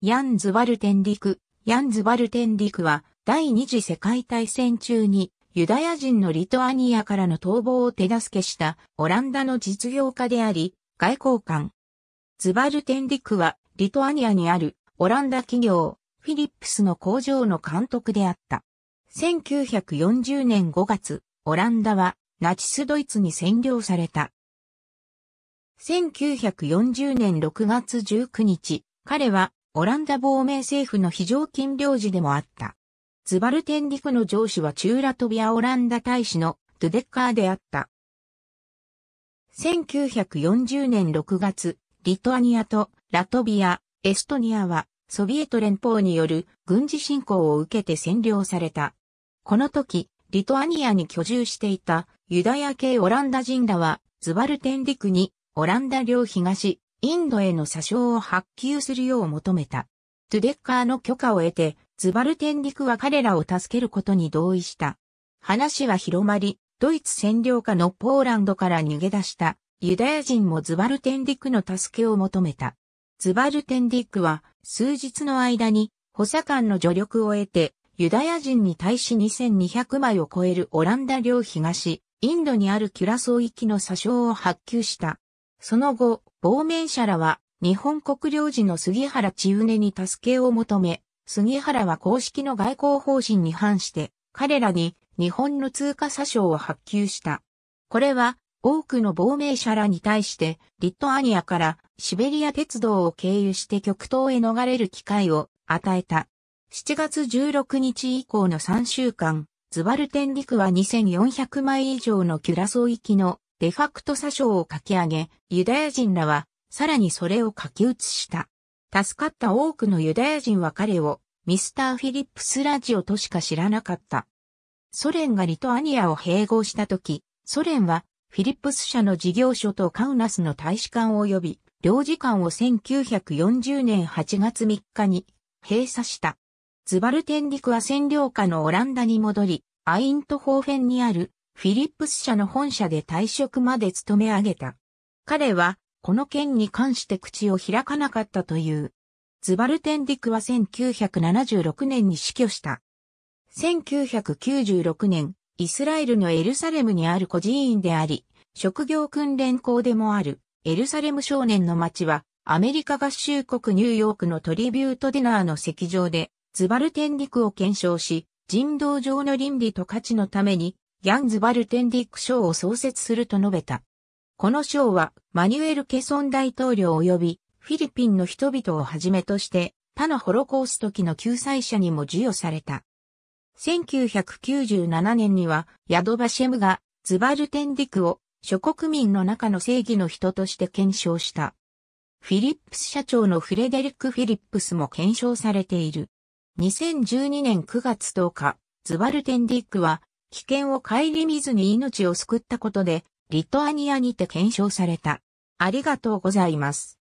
ヤンズ・ワルテンリク。ヤンズ・ワルテンリクは第二次世界大戦中にユダヤ人のリトアニアからの逃亡を手助けしたオランダの実業家であり外交官。ズバルテンリクはリトアニアにあるオランダ企業フィリップスの工場の監督であった。1940年5月、オランダはナチスドイツに占領された。1940年6月19日、彼はオランダ亡命政府の非常勤領事でもあった。ズバルテンリクの上司は中ラトビアオランダ大使のドゥデッカーであった。1940年6月、リトアニアとラトビア、エストニアはソビエト連邦による軍事侵攻を受けて占領された。この時、リトアニアに居住していたユダヤ系オランダ人らはズバルテンリクにオランダ領東インドへの詐称を発給するよう求めた。トゥデッカーの許可を得て、ズバル天陸は彼らを助けることに同意した。話は広まり、ドイツ占領下のポーランドから逃げ出したユダヤ人もズバルテンディクの助けを求めた。ズバルテンディクは数日の間に補佐官の助力を得てユダヤ人に対し2200枚を超えるオランダ領東インドにあるキュラソー行きの詐称を発給した。その後、亡命者らは、日本国領事の杉原千畝に助けを求め、杉原は公式の外交方針に反して、彼らに日本の通貨詐称を発給した。これは、多くの亡命者らに対して、リットアニアからシベリア鉄道を経由して極東へ逃れる機会を与えた。7月16日以降の3週間、ズバルテン陸は2400枚以上のキュラソ行きのデファクト詐称を書き上げ、ユダヤ人らは、さらにそれを書き写した。助かった多くのユダヤ人は彼を、ミスター・フィリップスラジオとしか知らなかった。ソ連がリトアニアを併合した時、ソ連は、フィリップス社の事業所とカウナスの大使館及び、領事館を1940年8月3日に閉鎖した。ズバルテンディクは占領下のオランダに戻り、アイントホーフェンにあるフィリップス社の本社で退職まで務め上げた。彼は、この件に関して口を開かなかったという。ズバルテンディクは1976年に死去した。1996年、イスラエルのエルサレムにある孤児院であり、職業訓練校でもある、エルサレム少年の町は、アメリカ合衆国ニューヨークのトリビュートディナーの席上で、ズバルテンディクを検証し、人道上の倫理と価値のために、ヤンズ・バルテンディック賞を創設すると述べた。この賞は、マニュエル・ケソン大統領及び、フィリピンの人々をはじめとして、他のホロコースト期の救済者にも授与された。1997年には、ヤドバシェムが、ズバルテンディクを、諸国民の中の正義の人として検証した。フィリップス社長のフレデリック・フィリップスも検証されている。2012年9月10日、ズバルテンディックは危険を顧みずに命を救ったことで、リトアニアにて検証された。ありがとうございます。